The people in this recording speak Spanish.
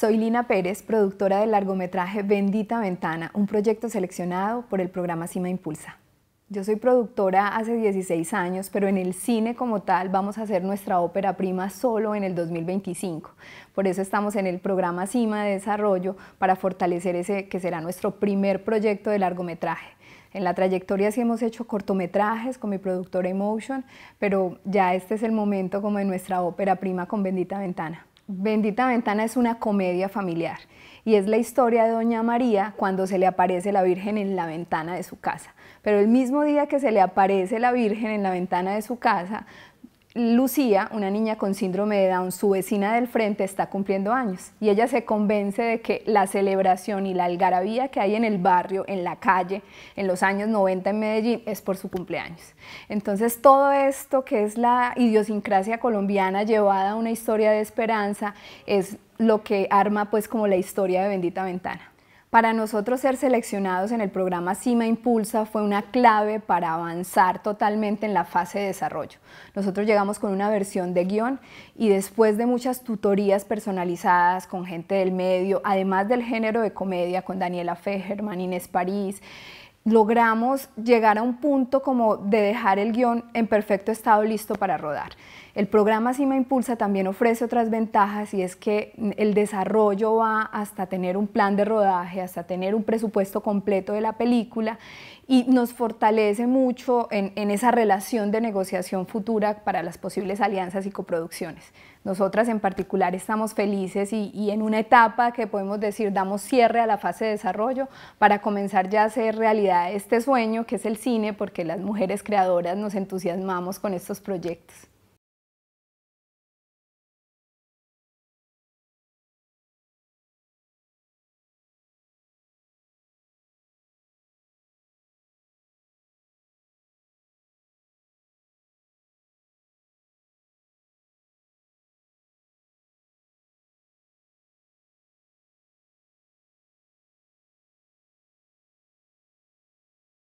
Soy Lina Pérez, productora del largometraje Bendita Ventana, un proyecto seleccionado por el programa Cima Impulsa. Yo soy productora hace 16 años, pero en el cine como tal vamos a hacer nuestra ópera prima solo en el 2025. Por eso estamos en el programa CIMA de Desarrollo para fortalecer ese que será nuestro primer proyecto de largometraje. En la trayectoria sí hemos hecho cortometrajes con mi productora Emotion, pero ya este es el momento como de nuestra ópera prima con Bendita Ventana. Bendita Ventana es una comedia familiar y es la historia de Doña María cuando se le aparece la Virgen en la ventana de su casa. Pero el mismo día que se le aparece la Virgen en la ventana de su casa, Lucía, una niña con síndrome de Down, su vecina del frente, está cumpliendo años y ella se convence de que la celebración y la algarabía que hay en el barrio, en la calle, en los años 90 en Medellín, es por su cumpleaños. Entonces todo esto que es la idiosincrasia colombiana llevada a una historia de esperanza es lo que arma pues como la historia de Bendita Ventana. Para nosotros ser seleccionados en el programa CIMA Impulsa fue una clave para avanzar totalmente en la fase de desarrollo. Nosotros llegamos con una versión de guión y después de muchas tutorías personalizadas con gente del medio, además del género de comedia con Daniela Fejerman, Inés París, logramos llegar a un punto como de dejar el guión en perfecto estado listo para rodar. El programa Cima Impulsa también ofrece otras ventajas y es que el desarrollo va hasta tener un plan de rodaje, hasta tener un presupuesto completo de la película y nos fortalece mucho en, esa relación de negociación futura para las posibles alianzas y coproducciones. Nosotras en particular estamos felices y, y en una etapa que podemos decir damos cierre a la fase de desarrollo para comenzar ya a hacer realidad este sueño que es el cine porque las mujeres creadoras nos entusiasmamos con estos proyectos.